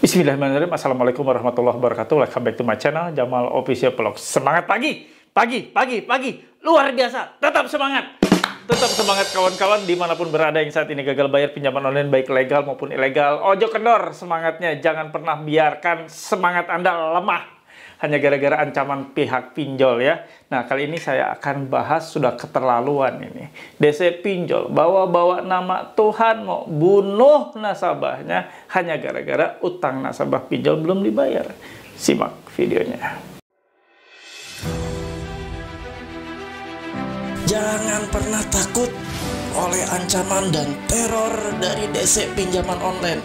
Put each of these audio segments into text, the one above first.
Bismillahirrahmanirrahim. Assalamualaikum warahmatullahi wabarakatuh. Welcome back to my channel, Jamal Official Vlog. Semangat pagi, pagi, pagi, pagi. Luar biasa. Tetap semangat. Tetap semangat kawan-kawan dimanapun berada yang saat ini gagal bayar pinjaman online baik legal maupun ilegal. Ojo kendor semangatnya. Jangan pernah biarkan semangat Anda lemah hanya gara-gara ancaman pihak pinjol ya. Nah, kali ini saya akan bahas sudah keterlaluan ini. DC pinjol bawa-bawa nama Tuhan mau bunuh nasabahnya hanya gara-gara utang nasabah pinjol belum dibayar. Simak videonya. Jangan pernah takut oleh ancaman dan teror dari DC pinjaman online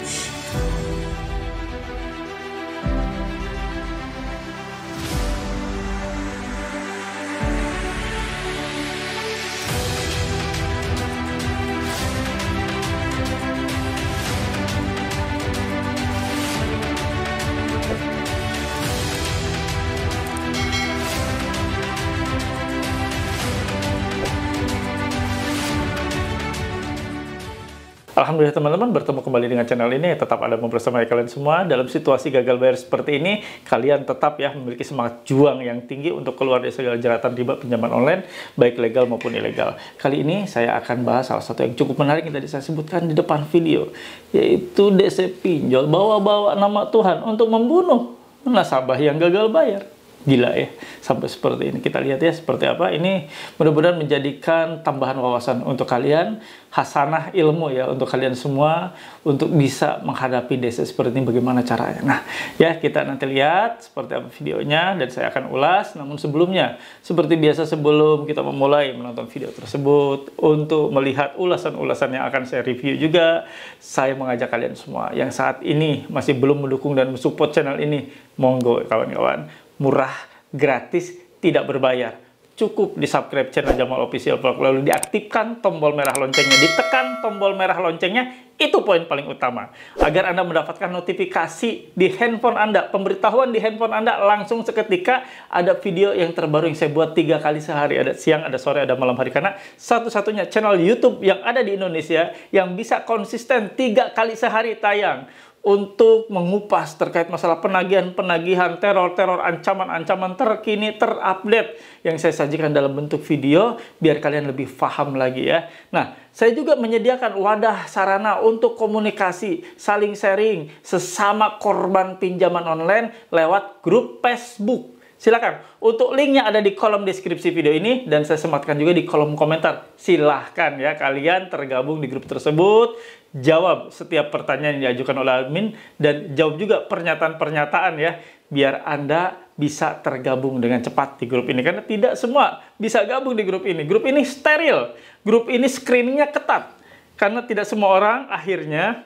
Alhamdulillah teman-teman bertemu kembali dengan channel ini tetap ada mempersamai kalian semua dalam situasi gagal bayar seperti ini kalian tetap ya memiliki semangat juang yang tinggi untuk keluar dari segala jeratan riba pinjaman online baik legal maupun ilegal kali ini saya akan bahas salah satu yang cukup menarik yang tadi saya sebutkan di depan video yaitu DC pinjol bawa-bawa nama Tuhan untuk membunuh nasabah yang gagal bayar gila ya sampai seperti ini. Kita lihat ya seperti apa. Ini mudah-mudahan menjadikan tambahan wawasan untuk kalian, hasanah ilmu ya untuk kalian semua untuk bisa menghadapi desa seperti ini bagaimana caranya. Nah, ya kita nanti lihat seperti apa videonya dan saya akan ulas. Namun sebelumnya, seperti biasa sebelum kita memulai menonton video tersebut untuk melihat ulasan-ulasan yang akan saya review juga, saya mengajak kalian semua yang saat ini masih belum mendukung dan mensupport channel ini, monggo kawan-kawan murah, gratis, tidak berbayar. Cukup di subscribe channel Jamal Official Vlog, lalu diaktifkan tombol merah loncengnya. Ditekan tombol merah loncengnya, itu poin paling utama. Agar Anda mendapatkan notifikasi di handphone Anda, pemberitahuan di handphone Anda langsung seketika ada video yang terbaru yang saya buat tiga kali sehari. Ada siang, ada sore, ada malam hari. Karena satu-satunya channel YouTube yang ada di Indonesia yang bisa konsisten tiga kali sehari tayang untuk mengupas terkait masalah penagihan-penagihan, teror-teror, ancaman-ancaman terkini, terupdate yang saya sajikan dalam bentuk video biar kalian lebih paham lagi ya. Nah, saya juga menyediakan wadah sarana untuk komunikasi, saling sharing sesama korban pinjaman online lewat grup Facebook. Silakan. Untuk linknya ada di kolom deskripsi video ini dan saya sematkan juga di kolom komentar. Silahkan ya kalian tergabung di grup tersebut jawab setiap pertanyaan yang diajukan oleh admin dan jawab juga pernyataan-pernyataan ya biar Anda bisa tergabung dengan cepat di grup ini karena tidak semua bisa gabung di grup ini. Grup ini steril, grup ini screeningnya ketat karena tidak semua orang akhirnya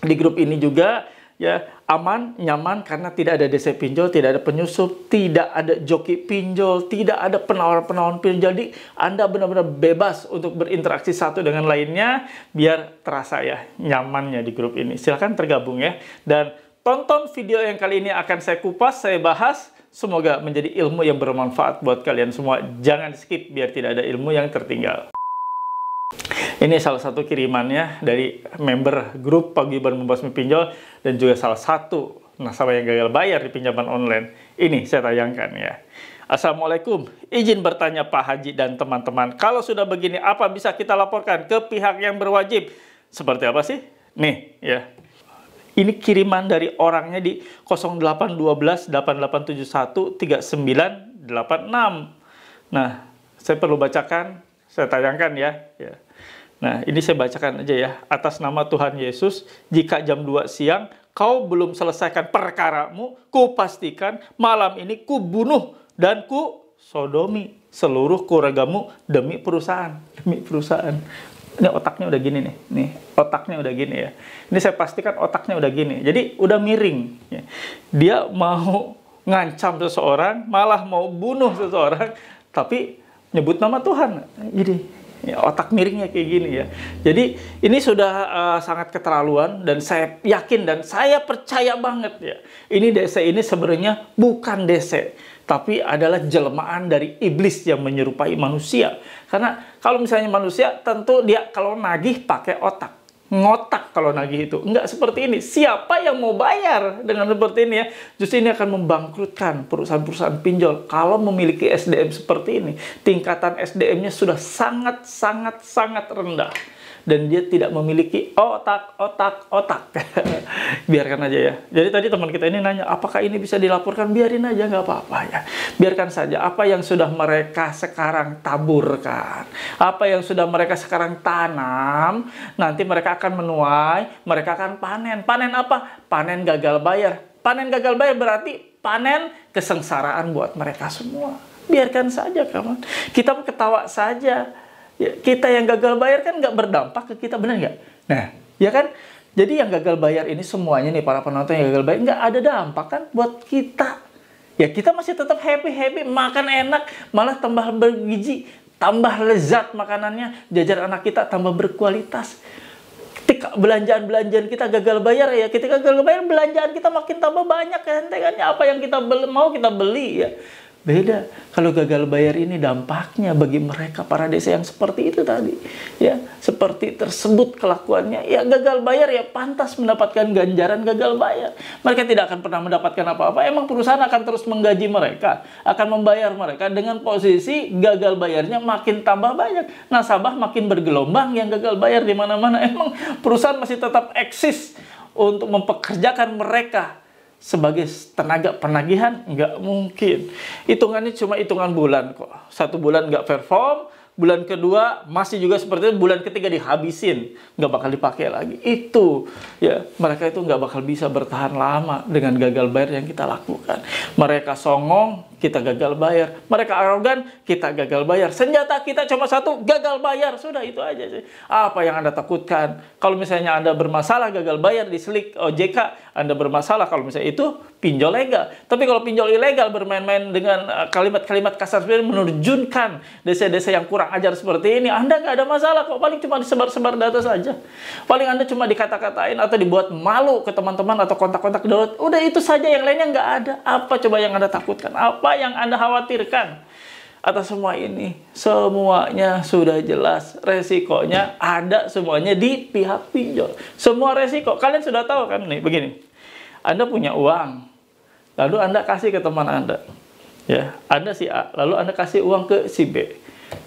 di grup ini juga ya aman, nyaman karena tidak ada DC pinjol, tidak ada penyusup, tidak ada joki pinjol, tidak ada penawar-penawar pinjol. Jadi Anda benar-benar bebas untuk berinteraksi satu dengan lainnya biar terasa ya nyamannya di grup ini. Silahkan tergabung ya. Dan tonton video yang kali ini akan saya kupas, saya bahas. Semoga menjadi ilmu yang bermanfaat buat kalian semua. Jangan skip biar tidak ada ilmu yang tertinggal. Ini salah satu kirimannya dari member grup Paguyuban Membasmi Pinjol dan juga salah satu nasabah yang gagal bayar di pinjaman online. Ini saya tayangkan ya. Assalamualaikum, izin bertanya Pak Haji dan teman-teman, kalau sudah begini apa bisa kita laporkan ke pihak yang berwajib? Seperti apa sih? Nih ya, ini kiriman dari orangnya di 0812 8871 3986. Nah, saya perlu bacakan, saya tayangkan ya. ya. Nah, ini saya bacakan aja ya. Atas nama Tuhan Yesus, jika jam 2 siang kau belum selesaikan perkaramu, ku pastikan malam ini ku bunuh dan ku sodomi seluruh keluargamu demi perusahaan. Demi perusahaan. Ini otaknya udah gini nih. Nih, otaknya udah gini ya. Ini saya pastikan otaknya udah gini. Jadi udah miring. Dia mau ngancam seseorang, malah mau bunuh seseorang, tapi nyebut nama Tuhan. Jadi Ya, otak miringnya kayak gini ya. Jadi ini sudah uh, sangat keterlaluan dan saya yakin dan saya percaya banget ya. Ini desa ini sebenarnya bukan desa tapi adalah jelmaan dari iblis yang menyerupai manusia. Karena kalau misalnya manusia tentu dia kalau nagih pakai otak ngotak kalau nagih itu. Enggak seperti ini. Siapa yang mau bayar dengan seperti ini ya? Justru ini akan membangkrutkan perusahaan-perusahaan pinjol kalau memiliki SDM seperti ini. Tingkatan SDM-nya sudah sangat sangat sangat rendah dan dia tidak memiliki otak, otak, otak. Biarkan aja ya. Jadi tadi teman kita ini nanya, apakah ini bisa dilaporkan? Biarin aja, nggak apa-apa ya. Biarkan saja apa yang sudah mereka sekarang taburkan, apa yang sudah mereka sekarang tanam, nanti mereka akan menuai, mereka akan panen. Panen apa? Panen gagal bayar. Panen gagal bayar berarti panen kesengsaraan buat mereka semua. Biarkan saja, kawan. Kita ketawa saja Ya, kita yang gagal bayar kan nggak berdampak ke kita benar nggak? Nah, ya kan? Jadi yang gagal bayar ini semuanya nih para penonton yang gagal bayar nggak ada dampak kan buat kita. Ya kita masih tetap happy happy makan enak malah tambah bergizi tambah lezat makanannya jajar anak kita tambah berkualitas. Ketika belanjaan-belanjaan kita gagal bayar ya ketika gagal bayar belanjaan kita makin tambah banyak ya kan apa yang kita mau kita beli ya Beda kalau gagal bayar ini dampaknya bagi mereka para desa yang seperti itu tadi. Ya, seperti tersebut kelakuannya. Ya gagal bayar ya pantas mendapatkan ganjaran gagal bayar. Mereka tidak akan pernah mendapatkan apa-apa. Emang perusahaan akan terus menggaji mereka, akan membayar mereka dengan posisi gagal bayarnya makin tambah banyak. Nasabah makin bergelombang yang gagal bayar di mana-mana. Emang perusahaan masih tetap eksis untuk mempekerjakan mereka sebagai tenaga penagihan nggak mungkin. Hitungannya cuma hitungan bulan kok. Satu bulan nggak perform, bulan kedua masih juga seperti itu, bulan ketiga dihabisin, nggak bakal dipakai lagi. Itu ya mereka itu nggak bakal bisa bertahan lama dengan gagal bayar yang kita lakukan. Mereka songong, kita gagal bayar. Mereka arogan, kita gagal bayar. Senjata kita cuma satu, gagal bayar. Sudah itu aja sih. Apa yang Anda takutkan? Kalau misalnya Anda bermasalah gagal bayar di selik OJK, Anda bermasalah kalau misalnya itu pinjol legal. Tapi kalau pinjol ilegal bermain-main dengan eh, kalimat-kalimat kasar seperti ini, desa-desa yang kurang ajar seperti ini, Anda nggak ada masalah kok. Paling cuma disebar-sebar data saja. Paling Anda cuma dikata-katain atau dibuat malu ke teman-teman atau kontak-kontak download. Udah itu saja, yang lainnya nggak ada. Apa coba yang Anda takutkan? Apa apa yang Anda khawatirkan? Atas semua ini, semuanya sudah jelas. Resikonya ada semuanya di pihak pinjol. Semua resiko. Kalian sudah tahu kan nih, begini. Anda punya uang, lalu Anda kasih ke teman Anda. Ya, Anda si A, lalu Anda kasih uang ke si B.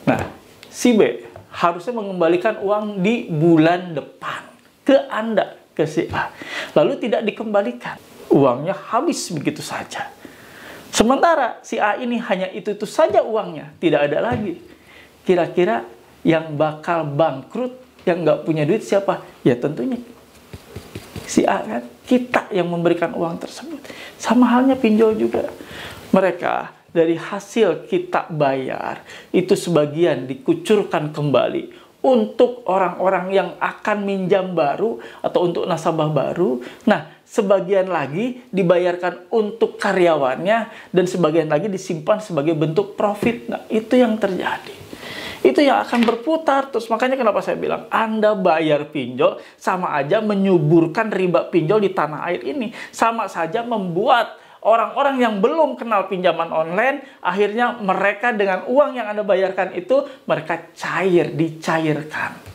Nah, si B harusnya mengembalikan uang di bulan depan ke Anda, ke si A. Lalu tidak dikembalikan. Uangnya habis begitu saja. Sementara si A ini hanya itu-itu saja uangnya, tidak ada lagi. Kira-kira yang bakal bangkrut, yang nggak punya duit siapa? Ya tentunya si A kan, kita yang memberikan uang tersebut. Sama halnya pinjol juga. Mereka dari hasil kita bayar, itu sebagian dikucurkan kembali untuk orang-orang yang akan minjam baru atau untuk nasabah baru. Nah, sebagian lagi dibayarkan untuk karyawannya dan sebagian lagi disimpan sebagai bentuk profit. Nah, itu yang terjadi. Itu yang akan berputar terus. Makanya kenapa saya bilang Anda bayar pinjol sama aja menyuburkan riba pinjol di tanah air ini. Sama saja membuat orang-orang yang belum kenal pinjaman online, akhirnya mereka dengan uang yang Anda bayarkan itu mereka cair, dicairkan.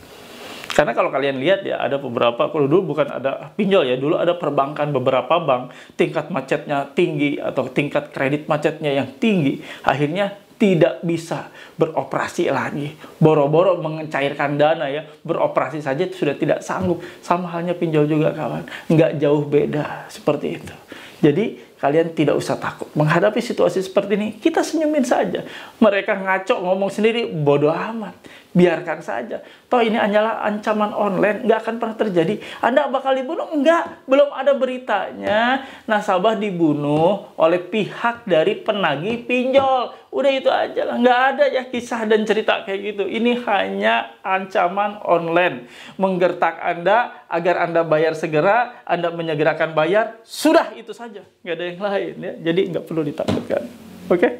Karena kalau kalian lihat ya ada beberapa kalau dulu bukan ada pinjol ya, dulu ada perbankan beberapa bank tingkat macetnya tinggi atau tingkat kredit macetnya yang tinggi, akhirnya tidak bisa beroperasi lagi. Boro-boro mencairkan dana ya, beroperasi saja sudah tidak sanggup. Sama halnya pinjol juga kawan, nggak jauh beda seperti itu. Jadi kalian tidak usah takut. Menghadapi situasi seperti ini, kita senyumin saja. Mereka ngaco ngomong sendiri, bodoh amat biarkan saja. Toh ini hanyalah ancaman online, nggak akan pernah terjadi. Anda bakal dibunuh? nggak belum ada beritanya. Nasabah dibunuh oleh pihak dari penagih pinjol. Udah itu aja lah, nggak ada ya kisah dan cerita kayak gitu. Ini hanya ancaman online. Menggertak Anda agar Anda bayar segera, Anda menyegerakan bayar, sudah itu saja. Nggak ada yang lain ya, jadi nggak perlu ditakutkan. Oke? Okay?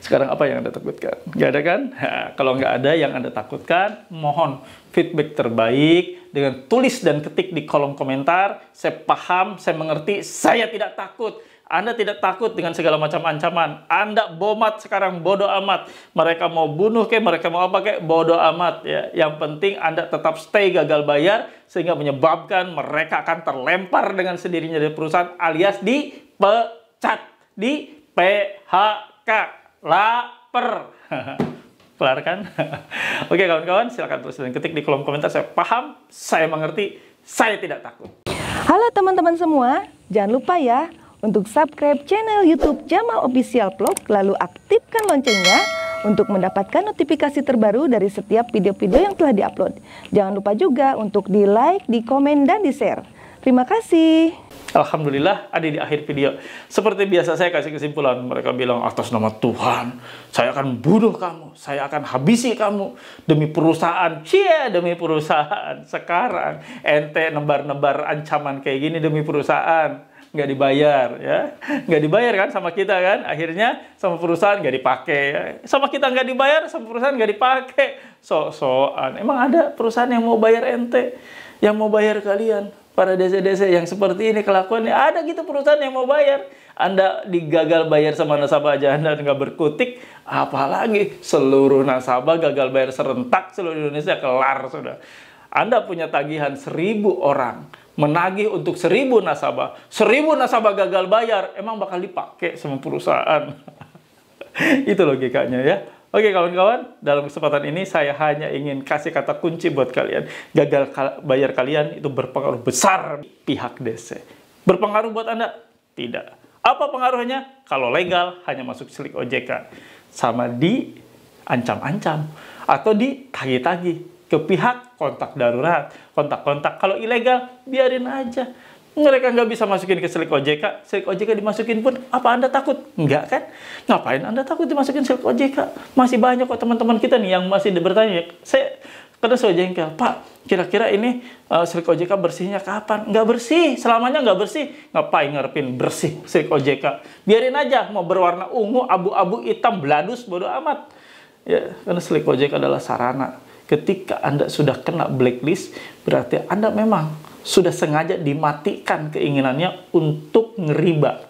Sekarang apa yang Anda takutkan? Nggak ada kan? Ha, kalau nggak ada yang Anda takutkan, mohon feedback terbaik dengan tulis dan ketik di kolom komentar. Saya paham, saya mengerti, saya tidak takut. Anda tidak takut dengan segala macam ancaman. Anda bomat sekarang bodoh amat. Mereka mau bunuh kayak mereka mau apa kayak bodoh amat ya. Yang penting Anda tetap stay gagal bayar sehingga menyebabkan mereka akan terlempar dengan sendirinya dari perusahaan alias dipecat, di PHK lapar. kelar kan? Oke kawan-kawan, silahkan tulis dan ketik di kolom komentar. Saya paham, saya mengerti, saya tidak takut. Halo teman-teman semua, jangan lupa ya untuk subscribe channel YouTube Jama Official Vlog, lalu aktifkan loncengnya untuk mendapatkan notifikasi terbaru dari setiap video-video yang telah diupload. Jangan lupa juga untuk di like, di komen, dan di share. Terima kasih. Alhamdulillah ada di akhir video. Seperti biasa saya kasih kesimpulan. Mereka bilang atas nama Tuhan, saya akan bunuh kamu. Saya akan habisi kamu demi perusahaan. Cie, demi perusahaan. Sekarang ente nebar-nebar ancaman kayak gini demi perusahaan nggak dibayar ya nggak dibayar kan sama kita kan akhirnya sama perusahaan nggak dipakai ya. sama kita nggak dibayar sama perusahaan nggak dipakai so soan emang ada perusahaan yang mau bayar ente yang mau bayar kalian para DC-DC yang seperti ini kelakuannya. Ada gitu perusahaan yang mau bayar. Anda digagal bayar sama nasabah aja, Anda nggak berkutik. Apalagi seluruh nasabah gagal bayar serentak seluruh Indonesia kelar sudah. Anda punya tagihan seribu orang. Menagih untuk seribu nasabah. Seribu nasabah gagal bayar. Emang bakal dipakai sama perusahaan. Itu logikanya ya. Oke kawan-kawan, dalam kesempatan ini saya hanya ingin kasih kata kunci buat kalian. Gagal kal bayar kalian itu berpengaruh besar pihak DC. Berpengaruh buat Anda? Tidak. Apa pengaruhnya? Kalau legal, hanya masuk silik OJK. Sama di ancam-ancam. Atau di tagi tagih ke pihak kontak darurat, kontak-kontak. Kalau ilegal, biarin aja mereka nggak bisa masukin ke selik OJK, selik OJK dimasukin pun, apa Anda takut? Nggak kan? Ngapain Anda takut dimasukin selik OJK? Masih banyak kok teman-teman kita nih yang masih bertanya. Saya karena saya jengkel, Pak, kira-kira ini uh, eh, selik OJK bersihnya kapan? Nggak bersih, selamanya nggak bersih. Ngapain ngarepin bersih selik OJK? Biarin aja, mau berwarna ungu, abu-abu, hitam, beladus, bodo amat. Ya, karena selik OJK adalah sarana. Ketika Anda sudah kena blacklist, berarti Anda memang sudah sengaja dimatikan keinginannya untuk ngeriba.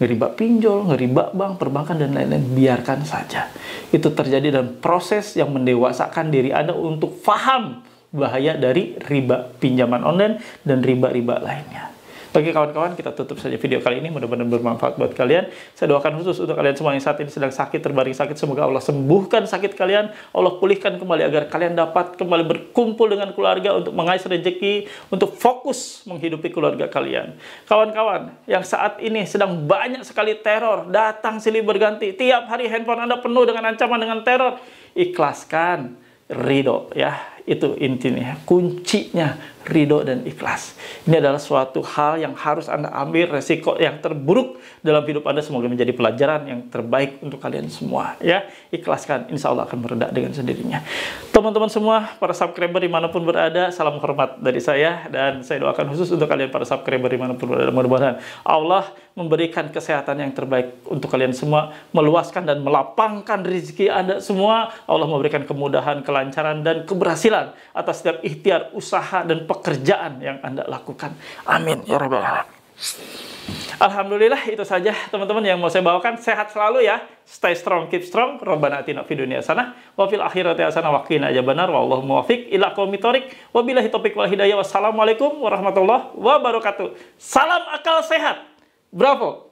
Ngeriba pinjol, ngeriba bank, perbankan, dan lain-lain. Biarkan saja. Itu terjadi dalam proses yang mendewasakan diri Anda untuk paham bahaya dari riba pinjaman online dan riba-riba lainnya. Bagi kawan-kawan, kita tutup saja video kali ini. Mudah-mudahan bermanfaat buat kalian. Saya doakan khusus untuk kalian semua yang saat ini sedang sakit, terbaring sakit. Semoga Allah sembuhkan sakit kalian. Allah pulihkan kembali agar kalian dapat kembali berkumpul dengan keluarga untuk mengais rezeki, untuk fokus menghidupi keluarga kalian. Kawan-kawan yang saat ini sedang banyak sekali teror, datang silih berganti. Tiap hari handphone Anda penuh dengan ancaman dengan teror. Ikhlaskan ridho ya itu intinya, kuncinya ridho dan ikhlas. Ini adalah suatu hal yang harus Anda ambil resiko yang terburuk dalam hidup Anda semoga menjadi pelajaran yang terbaik untuk kalian semua ya. Ikhlaskan, insya Allah akan mereda dengan sendirinya. Teman-teman semua, para subscriber dimanapun berada, salam hormat dari saya dan saya doakan khusus untuk kalian para subscriber dimanapun berada. Mudah-mudahan Allah memberikan kesehatan yang terbaik untuk kalian semua, meluaskan dan melapangkan rezeki Anda semua. Allah memberikan kemudahan, kelancaran, dan keberhasilan atas setiap ikhtiar, usaha, dan pekerjaan yang Anda lakukan. Amin. Ya Rabbal Alamin. Alhamdulillah itu saja teman-teman yang mau saya bawakan. Sehat selalu ya. Stay strong, keep strong. Rabbana atina fid dunya hasanah wa fil akhirati hasanah wa qina adzabannar. Wallahu muwaffiq ila qaumit Wabillahi wal hidayah. Wassalamualaikum warahmatullahi wabarakatuh. Salam akal sehat. Bravo!